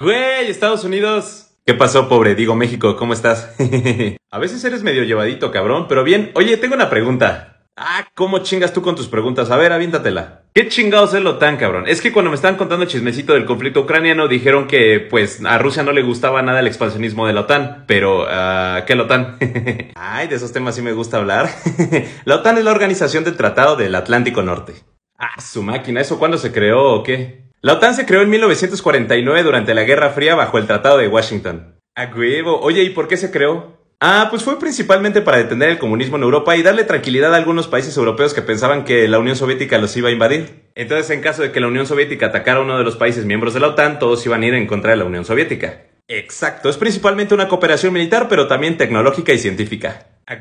Güey, Estados Unidos. ¿Qué pasó, pobre? Digo México, ¿cómo estás? a veces eres medio llevadito, cabrón, pero bien. Oye, tengo una pregunta. Ah, ¿cómo chingas tú con tus preguntas? A ver, aviéntatela. ¿Qué chingados es la OTAN, cabrón? Es que cuando me estaban contando el chismecito del conflicto ucraniano dijeron que, pues, a Rusia no le gustaba nada el expansionismo de la OTAN, pero, uh, ¿qué la OTAN? Ay, de esos temas sí me gusta hablar. la OTAN es la organización del Tratado del Atlántico Norte. Ah, su máquina, ¿eso cuándo se creó o qué? La OTAN se creó en 1949 durante la Guerra Fría bajo el Tratado de Washington. A Oye, ¿y por qué se creó? Ah, pues fue principalmente para detener el comunismo en Europa y darle tranquilidad a algunos países europeos que pensaban que la Unión Soviética los iba a invadir. Entonces, en caso de que la Unión Soviética atacara a uno de los países miembros de la OTAN, todos iban a ir en contra de la Unión Soviética. Exacto, es principalmente una cooperación militar, pero también tecnológica y científica. A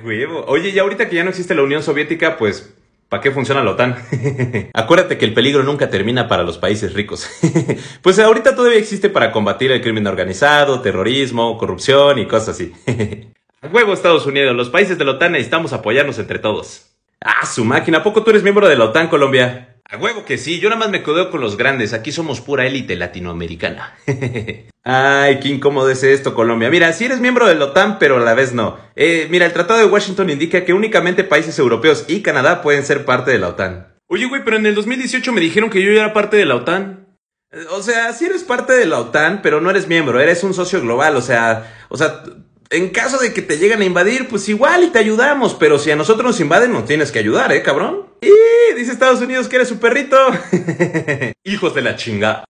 Oye, y ahorita que ya no existe la Unión Soviética, pues ¿Para qué funciona la OTAN? Acuérdate que el peligro nunca termina para los países ricos. pues ahorita todavía existe para combatir el crimen organizado, terrorismo, corrupción y cosas así. A huevo Estados Unidos, los países de la OTAN necesitamos apoyarnos entre todos. Ah, su máquina, ¿a poco tú eres miembro de la OTAN, Colombia? A huevo que sí, yo nada más me codeo con los grandes, aquí somos pura élite latinoamericana. Ay, qué incómodo es esto, Colombia. Mira, sí eres miembro de la OTAN, pero a la vez no. Eh, mira, el Tratado de Washington indica que únicamente países europeos y Canadá pueden ser parte de la OTAN. Oye, güey, pero en el 2018 me dijeron que yo ya era parte de la OTAN. Eh, o sea, sí eres parte de la OTAN, pero no eres miembro, eres un socio global, o sea, o sea, en caso de que te lleguen a invadir, pues igual y te ayudamos, pero si a nosotros nos invaden, nos tienes que ayudar, ¿eh, cabrón? Y dice Estados Unidos que eres su perrito. Hijos de la chinga.